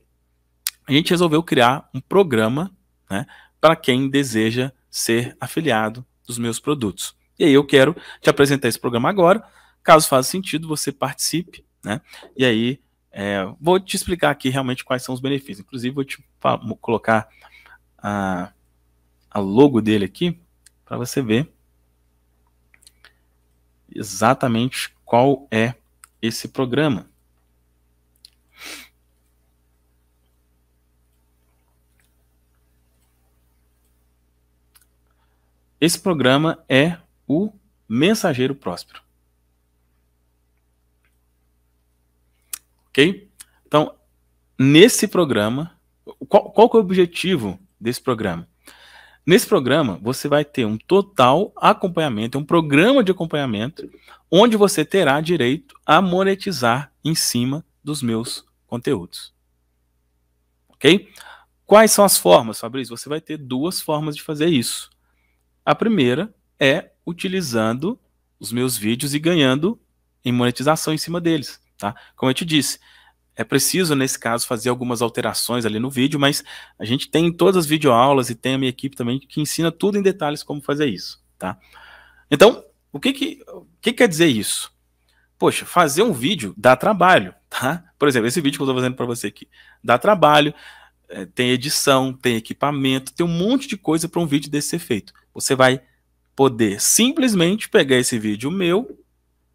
A gente resolveu criar um programa né, para quem deseja ser afiliado dos meus produtos. E aí eu quero te apresentar esse programa agora. Caso faça sentido, você participe, né? E aí é, vou te explicar aqui realmente quais são os benefícios. Inclusive, vou te vou colocar a, a logo dele aqui para você ver exatamente qual é esse programa. Esse programa é o Mensageiro Próspero. Ok? Então, nesse programa, qual, qual é o objetivo desse programa? Nesse programa, você vai ter um total acompanhamento, um programa de acompanhamento, onde você terá direito a monetizar em cima dos meus conteúdos. Ok? Quais são as formas, Fabrício? Você vai ter duas formas de fazer isso. A primeira é utilizando os meus vídeos e ganhando em monetização em cima deles, tá? Como eu te disse, é preciso, nesse caso, fazer algumas alterações ali no vídeo, mas a gente tem todas as videoaulas e tem a minha equipe também que ensina tudo em detalhes como fazer isso, tá? Então, o que, que, o que quer dizer isso? Poxa, fazer um vídeo dá trabalho, tá? Por exemplo, esse vídeo que eu estou fazendo para você aqui, dá trabalho, eh, tem edição, tem equipamento, tem um monte de coisa para um vídeo desse ser feito. Você vai poder simplesmente pegar esse vídeo meu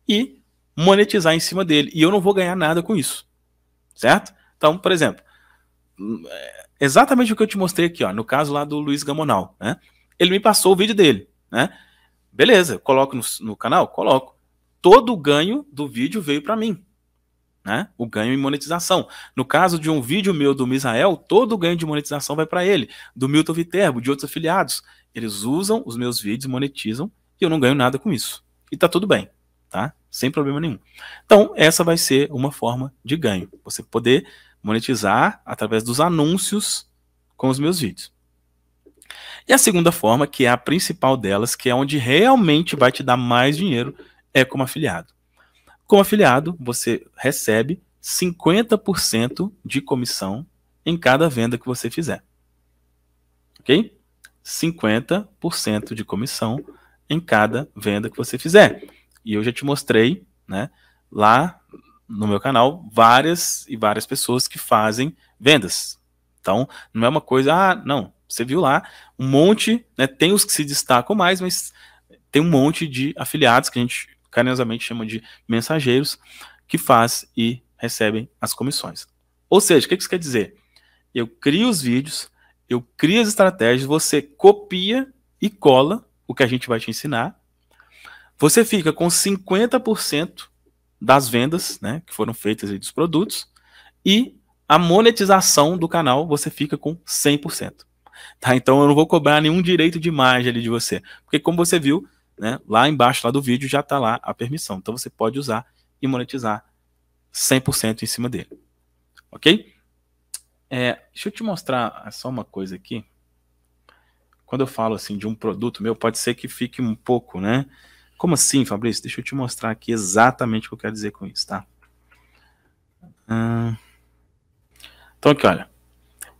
e monetizar em cima dele. E eu não vou ganhar nada com isso. Certo? Então, por exemplo, é exatamente o que eu te mostrei aqui, ó, no caso lá do Luiz Gamonal. Né? Ele me passou o vídeo dele. Né? Beleza, coloco no, no canal? Coloco. Todo o ganho do vídeo veio para mim né? O ganho em monetização. No caso de um vídeo meu do Misael, todo o ganho de monetização vai para ele, do Milton Viterbo, de outros afiliados. Eles usam os meus vídeos, monetizam e eu não ganho nada com isso. E tá tudo bem, tá? Sem problema nenhum. Então, essa vai ser uma forma de ganho. Você poder monetizar através dos anúncios com os meus vídeos. E a segunda forma, que é a principal delas, que é onde realmente vai te dar mais dinheiro, é como afiliado. Como afiliado, você recebe 50% de comissão em cada venda que você fizer. Ok? 50% de comissão em cada venda que você fizer. E eu já te mostrei, né, lá no meu canal, várias e várias pessoas que fazem vendas. Então, não é uma coisa, ah, não, você viu lá, um monte, né, tem os que se destacam mais, mas tem um monte de afiliados que a gente carinhosamente chamam de mensageiros, que faz e recebem as comissões. Ou seja, o que isso quer dizer? Eu crio os vídeos, eu crio as estratégias, você copia e cola o que a gente vai te ensinar. Você fica com 50% das vendas né, que foram feitas dos produtos e a monetização do canal você fica com 100%. Tá? Então eu não vou cobrar nenhum direito de imagem ali de você, porque como você viu, né? Lá embaixo lá do vídeo já está lá a permissão. Então você pode usar e monetizar 100% em cima dele. OK? É, deixa eu te mostrar só uma coisa aqui. Quando eu falo assim de um produto meu, pode ser que fique um pouco, né? Como assim, Fabrício? Deixa eu te mostrar aqui exatamente o que eu quero dizer com isso, tá? Ah. Então aqui, olha.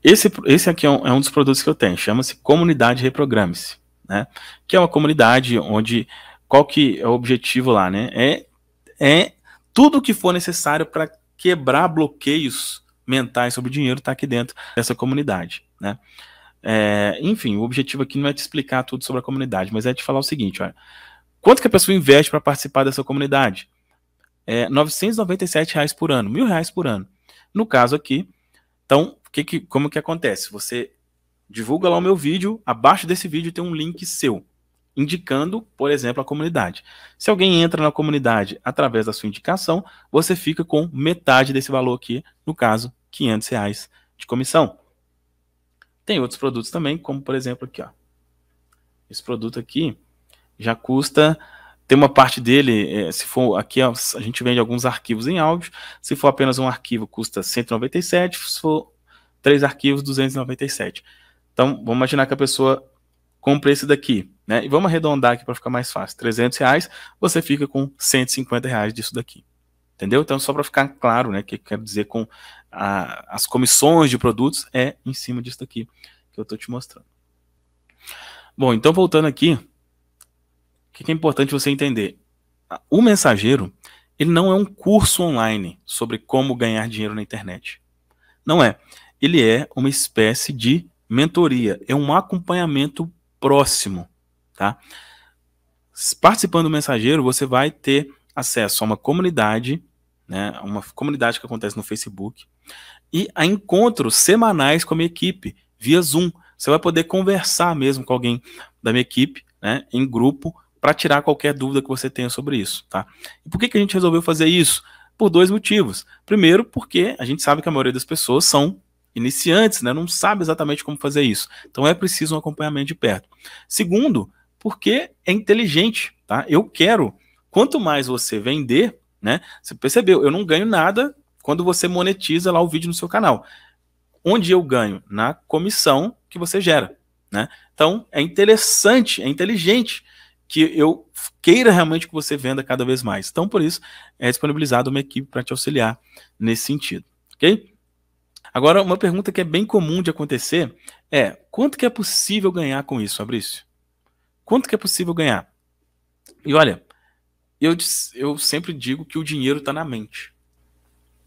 Esse, esse aqui é um, é um dos produtos que eu tenho. Chama-se Comunidade Reprograme-se né? Que é uma comunidade onde qual que é o objetivo lá, né? É, é tudo que for necessário para quebrar bloqueios mentais sobre dinheiro está aqui dentro dessa comunidade, né? É, enfim, o objetivo aqui não é te explicar tudo sobre a comunidade, mas é te falar o seguinte, olha, quanto que a pessoa investe para participar dessa comunidade? É 997 reais por ano, mil reais por ano. No caso aqui, então, que que, como que acontece? Você divulga lá o meu vídeo, abaixo desse vídeo tem um link seu, indicando, por exemplo, a comunidade. Se alguém entra na comunidade através da sua indicação, você fica com metade desse valor aqui, no caso, 500 reais de comissão. Tem outros produtos também, como por exemplo aqui, ó. Esse produto aqui já custa tem uma parte dele, é, se for aqui, a gente vende alguns arquivos em áudio. Se for apenas um arquivo, custa 197, se for três arquivos, 297. Então, vamos imaginar que a pessoa compra esse daqui, né? E vamos arredondar aqui para ficar mais fácil. 300 reais, você fica com 150 reais disso daqui. Entendeu? Então, só para ficar claro, né? O que eu quero dizer com a, as comissões de produtos é em cima disso daqui que eu estou te mostrando. Bom, então voltando aqui, o que é importante você entender? O mensageiro, ele não é um curso online sobre como ganhar dinheiro na internet. Não é. Ele é uma espécie de mentoria, é um acompanhamento próximo, tá? Participando do mensageiro, você vai ter acesso a uma comunidade, né, uma comunidade que acontece no Facebook, e a encontros semanais com a minha equipe, via Zoom. Você vai poder conversar mesmo com alguém da minha equipe, né, em grupo, para tirar qualquer dúvida que você tenha sobre isso, tá? E por que, que a gente resolveu fazer isso? Por dois motivos. Primeiro, porque a gente sabe que a maioria das pessoas são iniciantes, né, não sabe exatamente como fazer isso. Então é preciso um acompanhamento de perto. Segundo, porque é inteligente, tá? Eu quero, quanto mais você vender, né? Você percebeu, eu não ganho nada quando você monetiza lá o vídeo no seu canal. Onde eu ganho? Na comissão que você gera, né? Então é interessante, é inteligente que eu queira realmente que você venda cada vez mais. Então por isso é disponibilizada uma equipe para te auxiliar nesse sentido, ok? Agora, uma pergunta que é bem comum de acontecer é: quanto que é possível ganhar com isso, Fabrício? Quanto que é possível ganhar? E olha, eu, eu sempre digo que o dinheiro está na mente.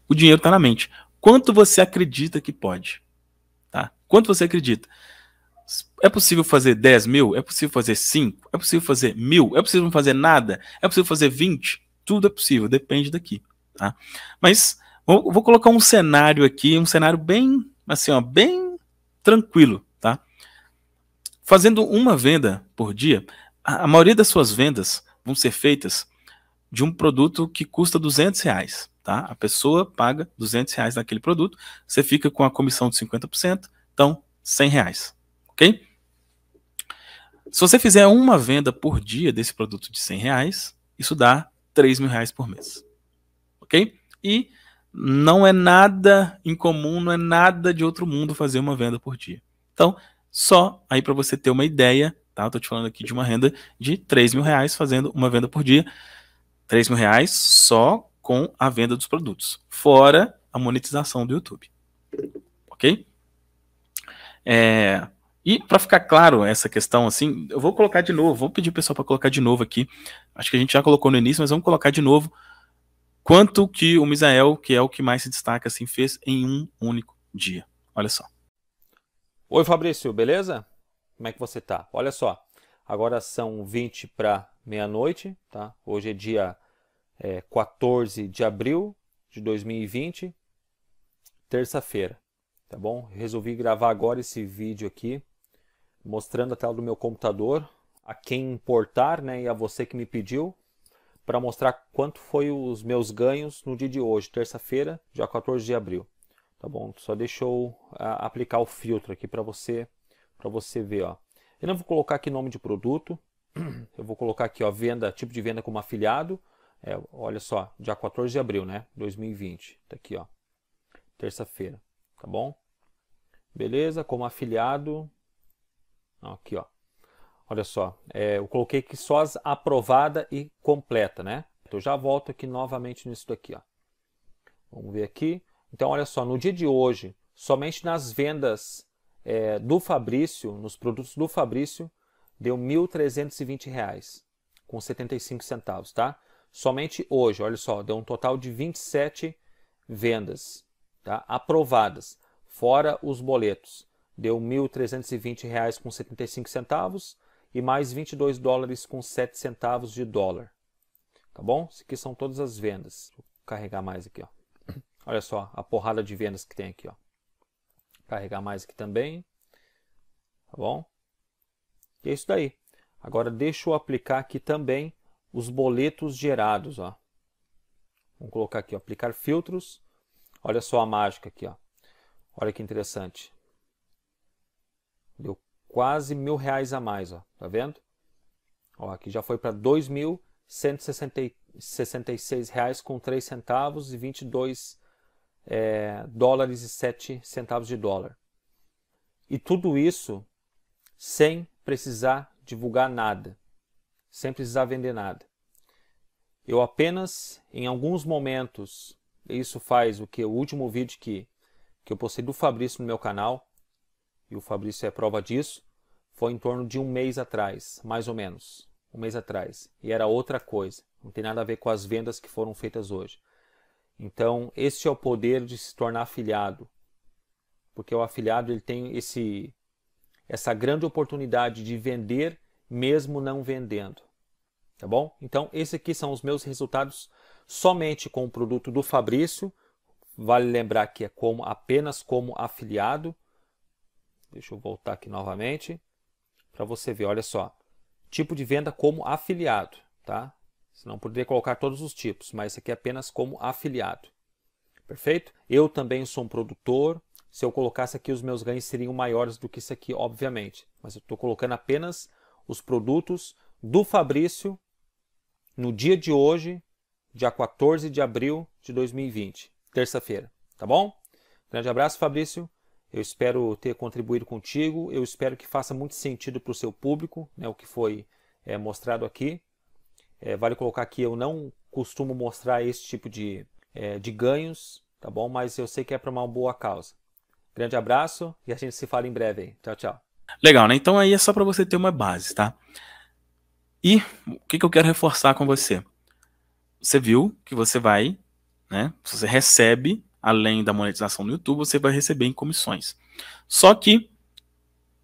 O dinheiro está na mente. Quanto você acredita que pode? Tá? Quanto você acredita? É possível fazer 10 mil? É possível fazer 5? É possível fazer mil? É possível não fazer nada? É possível fazer 20? Tudo é possível, depende daqui. Tá? Mas Vou, vou colocar um cenário aqui, um cenário bem, assim, ó, bem tranquilo, tá? Fazendo uma venda por dia, a, a maioria das suas vendas vão ser feitas de um produto que custa 200 reais, tá? A pessoa paga 200 reais naquele produto, você fica com a comissão de 50%, então 100 reais, ok? Se você fizer uma venda por dia desse produto de 100 reais, isso dá 3 mil reais por mês, ok? E não é nada incomum, não é nada de outro mundo fazer uma venda por dia. Então, só aí para você ter uma ideia, tá? Estou te falando aqui de uma renda de 3 mil reais fazendo uma venda por dia. 3 mil reais só com a venda dos produtos, fora a monetização do YouTube. Ok? É, e para ficar claro essa questão, assim, eu vou colocar de novo, vou pedir o pessoal para colocar de novo aqui. Acho que a gente já colocou no início, mas vamos colocar de novo quanto que o Misael, que é o que mais se destaca, assim, fez em um único dia. Olha só. Oi, Fabrício, beleza? Como é que você tá? Olha só, agora são 20 para meia-noite, tá? Hoje é dia é, 14 de abril de 2020, terça-feira, tá bom? Resolvi gravar agora esse vídeo aqui, mostrando a tela do meu computador, a quem importar, né, e a você que me pediu, para mostrar quanto foi os meus ganhos no dia de hoje, terça-feira, dia 14 de abril. Tá bom? Só deixa eu aplicar o filtro aqui para você, para você ver, ó. Eu não vou colocar aqui nome de produto. Eu vou colocar aqui, ó, venda, tipo de venda como afiliado. É, olha só, dia 14 de abril, né? 2020. Tá aqui, ó. Terça-feira, tá bom? Beleza? Como afiliado. Aqui, ó. Olha só, é, eu coloquei que as aprovada e completa, né? Então, eu já volto aqui novamente nisso daqui, ó. Vamos ver aqui. Então, olha só, no dia de hoje, somente nas vendas é, do Fabrício, nos produtos do Fabrício, deu R$ 1.320,75, com 75 centavos, tá? Somente hoje, olha só, deu um total de 27 vendas, tá? Aprovadas, fora os boletos. Deu R$ 1.320,75 e mais 22 dólares com 7 centavos de dólar. Tá bom? Isso aqui são todas as vendas. Vou carregar mais aqui, ó. Olha só a porrada de vendas que tem aqui, ó. Carregar mais aqui também. Tá bom? E é isso daí. Agora deixa eu aplicar aqui também os boletos gerados, ó. Vamos colocar aqui, ó, aplicar filtros. Olha só a mágica aqui, ó. Olha que interessante quase mil reais a mais, ó, tá vendo? Ó, aqui já foi para R$ 2.166,03 com centavos e 22 é, dólares e 7 centavos de dólar. E tudo isso sem precisar divulgar nada, sem precisar vender nada. Eu apenas, em alguns momentos, isso faz o que o último vídeo que, que eu postei do Fabrício no meu canal, e o Fabrício é prova disso, foi em torno de um mês atrás, mais ou menos. Um mês atrás. E era outra coisa. Não tem nada a ver com as vendas que foram feitas hoje. Então, esse é o poder de se tornar afiliado. Porque o afiliado ele tem esse, essa grande oportunidade de vender mesmo não vendendo. Tá bom? Então, esses aqui são os meus resultados somente com o produto do Fabrício. Vale lembrar que é como apenas como afiliado. Deixa eu voltar aqui novamente para você ver. Olha só, tipo de venda como afiliado, tá? Senão poderia colocar todos os tipos, mas isso aqui é apenas como afiliado. Perfeito? Eu também sou um produtor. Se eu colocasse aqui, os meus ganhos seriam maiores do que isso aqui, obviamente. Mas eu estou colocando apenas os produtos do Fabrício no dia de hoje, dia 14 de abril de 2020, terça-feira. Tá bom? Grande abraço, Fabrício. Eu espero ter contribuído contigo. Eu espero que faça muito sentido para o seu público, né, o que foi é, mostrado aqui. É, vale colocar que eu não costumo mostrar esse tipo de, é, de ganhos, tá bom? Mas eu sei que é para uma boa causa. Grande abraço e a gente se fala em breve. Hein? Tchau, tchau. Legal, né? Então aí é só para você ter uma base, tá? E o que, que eu quero reforçar com você? Você viu que você vai, né? Você recebe além da monetização no YouTube, você vai receber em comissões. Só que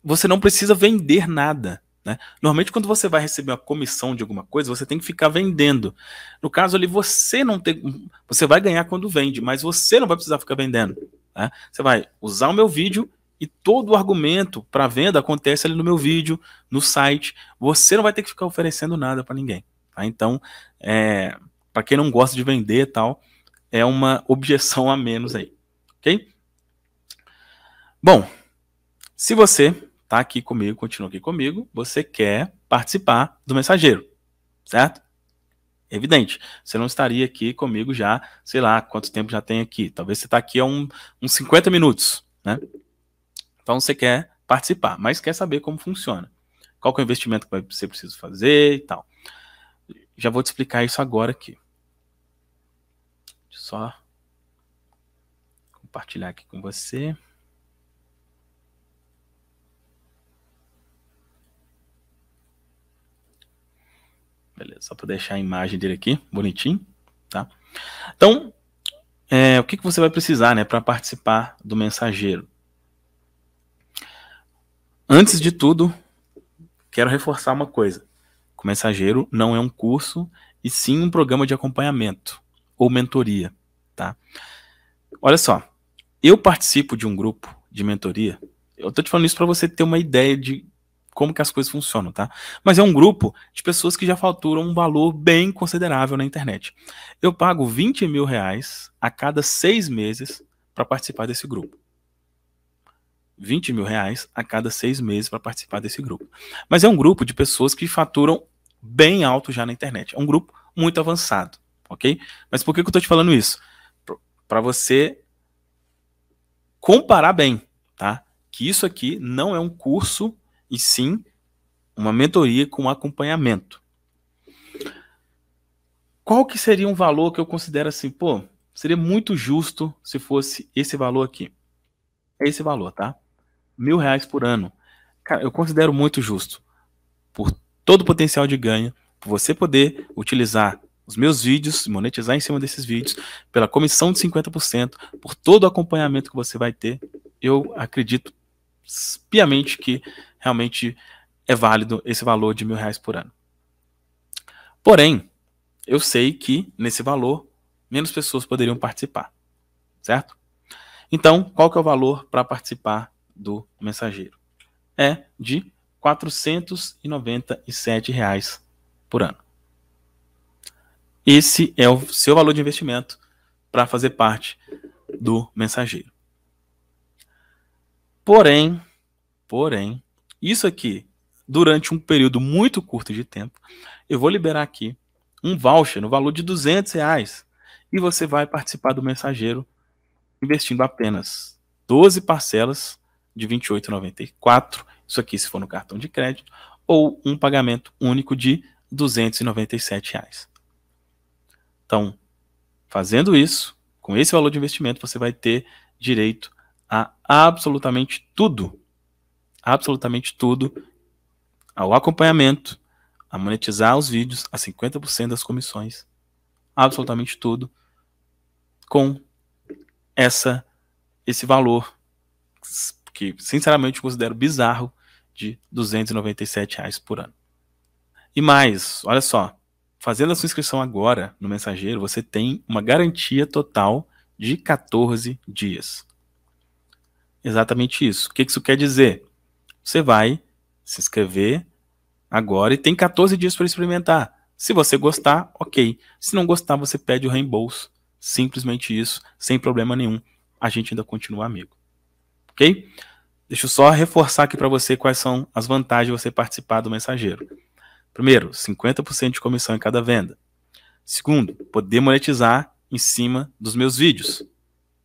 você não precisa vender nada. Né? Normalmente, quando você vai receber uma comissão de alguma coisa, você tem que ficar vendendo. No caso ali, você não tem. Você vai ganhar quando vende, mas você não vai precisar ficar vendendo. Né? Você vai usar o meu vídeo e todo o argumento para venda acontece ali no meu vídeo, no site. Você não vai ter que ficar oferecendo nada para ninguém. Tá? Então, é, para quem não gosta de vender e tal, é uma objeção a menos aí, ok? Bom, se você está aqui comigo, continua aqui comigo, você quer participar do mensageiro, certo? Evidente, você não estaria aqui comigo já, sei lá, quanto tempo já tem aqui. Talvez você está aqui há um, uns 50 minutos, né? Então você quer participar, mas quer saber como funciona. Qual é o investimento que você precisa fazer e tal. Já vou te explicar isso agora aqui. Só compartilhar aqui com você. Beleza, só para deixar a imagem dele aqui, bonitinho, tá? Então, é, o que, que você vai precisar, né, para participar do mensageiro? Antes de tudo, quero reforçar uma coisa. O mensageiro não é um curso, e sim um programa de acompanhamento ou mentoria, tá? Olha só, eu participo de um grupo de mentoria. Eu tô te falando isso para você ter uma ideia de como que as coisas funcionam, tá? Mas é um grupo de pessoas que já faturam um valor bem considerável na internet. Eu pago 20 mil reais a cada seis meses para participar desse grupo. 20 mil reais a cada seis meses para participar desse grupo. Mas é um grupo de pessoas que faturam bem alto já na internet. É um grupo muito avançado ok? Mas por que, que eu estou te falando isso? Para você comparar bem, tá? Que isso aqui não é um curso, e sim uma mentoria com acompanhamento. Qual que seria um valor que eu considero assim, pô, seria muito justo se fosse esse valor aqui? É esse valor, tá? Mil reais por ano. Cara, eu considero muito justo. Por todo o potencial de ganho, por você poder utilizar os meus vídeos, monetizar em cima desses vídeos, pela comissão de 50%, por todo o acompanhamento que você vai ter, eu acredito piamente que realmente é válido esse valor de mil reais por ano. Porém, eu sei que nesse valor, menos pessoas poderiam participar, certo? Então, qual que é o valor para participar do mensageiro? É de R$ 497 reais por ano. Esse é o seu valor de investimento para fazer parte do mensageiro. Porém, porém, isso aqui, durante um período muito curto de tempo, eu vou liberar aqui um voucher no valor de 200 reais e você vai participar do mensageiro investindo apenas 12 parcelas de 28,94, isso aqui se for no cartão de crédito, ou um pagamento único de 297 reais. Então, fazendo isso, com esse valor de investimento, você vai ter direito a absolutamente tudo. Absolutamente tudo. Ao acompanhamento, a monetizar os vídeos, a 50% das comissões. Absolutamente tudo. Com essa esse valor que sinceramente considero bizarro de 297 reais por ano. E mais, olha só, Fazendo a sua inscrição agora no Mensageiro, você tem uma garantia total de 14 dias. Exatamente isso. O que isso quer dizer? Você vai se inscrever agora e tem 14 dias para experimentar. Se você gostar, ok. Se não gostar, você pede o reembolso. Simplesmente isso, sem problema nenhum. A gente ainda continua amigo. Ok? Deixa eu só reforçar aqui para você quais são as vantagens de você participar do mensageiro. Primeiro, 50% de comissão em cada venda. Segundo, poder monetizar em cima dos meus vídeos.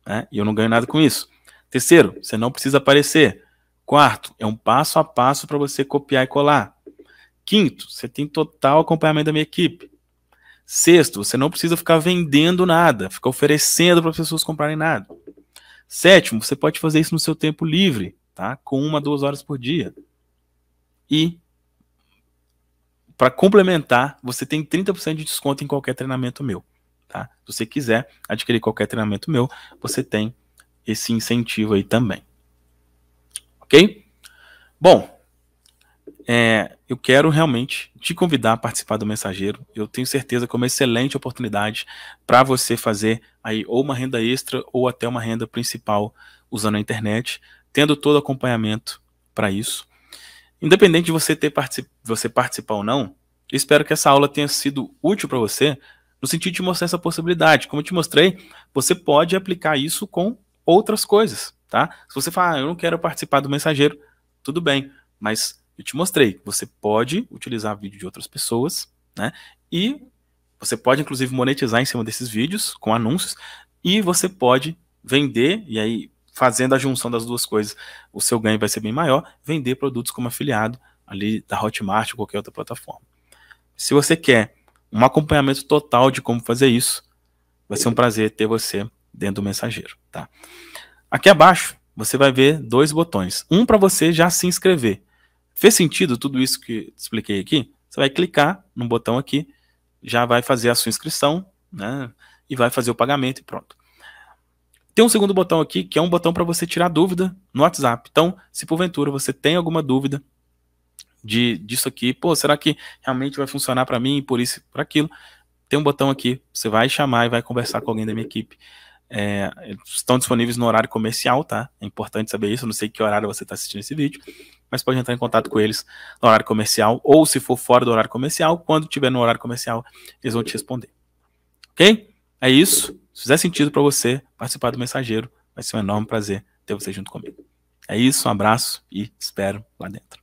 Né? E eu não ganho nada com isso. Terceiro, você não precisa aparecer. Quarto, é um passo a passo para você copiar e colar. Quinto, você tem total acompanhamento da minha equipe. Sexto, você não precisa ficar vendendo nada, ficar oferecendo para as pessoas comprarem nada. Sétimo, você pode fazer isso no seu tempo livre, tá? Com uma, duas horas por dia. E para complementar, você tem 30% de desconto em qualquer treinamento meu. Tá? Se você quiser adquirir qualquer treinamento meu, você tem esse incentivo aí também. Ok? Bom, é, eu quero realmente te convidar a participar do Mensageiro. Eu tenho certeza que é uma excelente oportunidade para você fazer aí ou uma renda extra ou até uma renda principal usando a internet, tendo todo acompanhamento para isso. Independente de você ter particip... você participar ou não, eu espero que essa aula tenha sido útil para você no sentido de mostrar essa possibilidade. Como eu te mostrei, você pode aplicar isso com outras coisas, tá? Se você falar, ah, eu não quero participar do mensageiro, tudo bem, mas eu te mostrei, você pode utilizar vídeo de outras pessoas, né? E você pode, inclusive, monetizar em cima desses vídeos com anúncios, e você pode vender, e aí fazendo a junção das duas coisas, o seu ganho vai ser bem maior, vender produtos como afiliado ali da Hotmart ou qualquer outra plataforma. Se você quer um acompanhamento total de como fazer isso, vai ser um prazer ter você dentro do mensageiro, tá? Aqui abaixo, você vai ver dois botões. Um para você já se inscrever. Fez sentido tudo isso que expliquei aqui? Você vai clicar no botão aqui, já vai fazer a sua inscrição, né? E vai fazer o pagamento e pronto. Tem um segundo botão aqui, que é um botão para você tirar dúvida no WhatsApp. Então, se porventura você tem alguma dúvida de disso aqui, pô, será que realmente vai funcionar para mim, por isso, por aquilo? Tem um botão aqui, você vai chamar e vai conversar com alguém da minha equipe. É, estão disponíveis no horário comercial, tá? É importante saber isso, não sei que horário você está assistindo esse vídeo, mas pode entrar em contato com eles no horário comercial, ou se for fora do horário comercial, quando tiver no horário comercial, eles vão te responder. Ok? É isso. Se fizer sentido para você participar do Mensageiro, vai ser um enorme prazer ter você junto comigo. É isso, um abraço e espero lá dentro.